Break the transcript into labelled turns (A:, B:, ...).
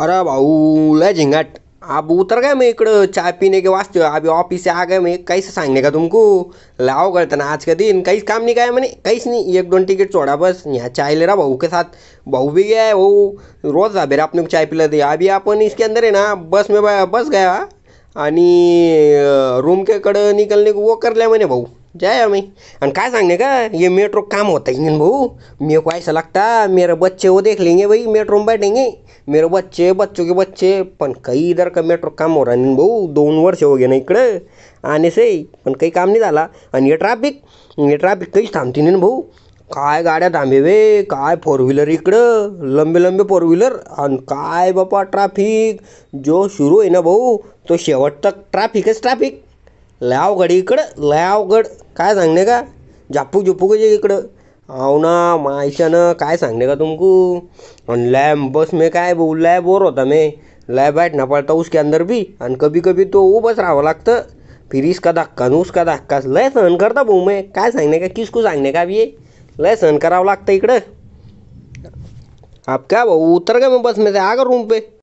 A: अरे भाऊ लय झिंगाट अब उतर गए मैं इकड़ चाय पीने के वास्ते अभी ऑफिस से आ गए मैं कैसे सांगने का तुमको लाओ करते ना आज का दिन कैसे काम नाही काय म्हणे काहीच नहीं एक दोन टिकट छोड़ा बस यहाँ चाय ले रहा भाऊ के साथ भाऊ भी गया है भाऊ रोज जाबेरा आपण चाय पिला दिया अभी आपण इसके अंदर है ना बस में बस गया आणि रूम अं, के कड़े निकलने को वो कर लिया मैंने भाऊ जय आम्ही आणि काय सांगने का हे मेट्रो काम होता इंजन भाऊ मी को लागता लगता मेरे बच्चे वो देख लेंगे भाई मेट्रो में बैठेंगे मेरे बच्चे बच्चों के बच्चे पण काही इधर का मेट्रो काम हो रहा नाही भाऊ दोन वर्ष हो गे ना इकडं आणि से पण काही काम नाही झाला आणि हे ट्रॅफिक हे ट्रॅफिक काहीच थांबते नाही भाऊ काय गाड्या थांबे वे काय फोर व्हीलर इकडं लंबे लंबे फोर व्हीलर आणि काय बापा ट्रॅफिक जो सुरू आहे ना भाऊ तो शेवट तक ट्रॅफिकच ट्रॅफिक लावगड इकड़ लावगड का सांगणे का झापूक झुपूक ये इकडं हो ना मायच्यानं काय सांगणे का तुमकू लैम बस में का भाऊ लय बोर होता मे लय बैठना पडता उसके अंदर भी आणि कभी कभी तो वो बस रहा लगता फिर इसका धक्का न उसका धक्का लय सहन करता भाऊ मे का संगने का किसको संगने का ये लय सहन करावं लगता इकड़ आप क्या भाऊ उतर गए मैं बस में से आकर रूम पे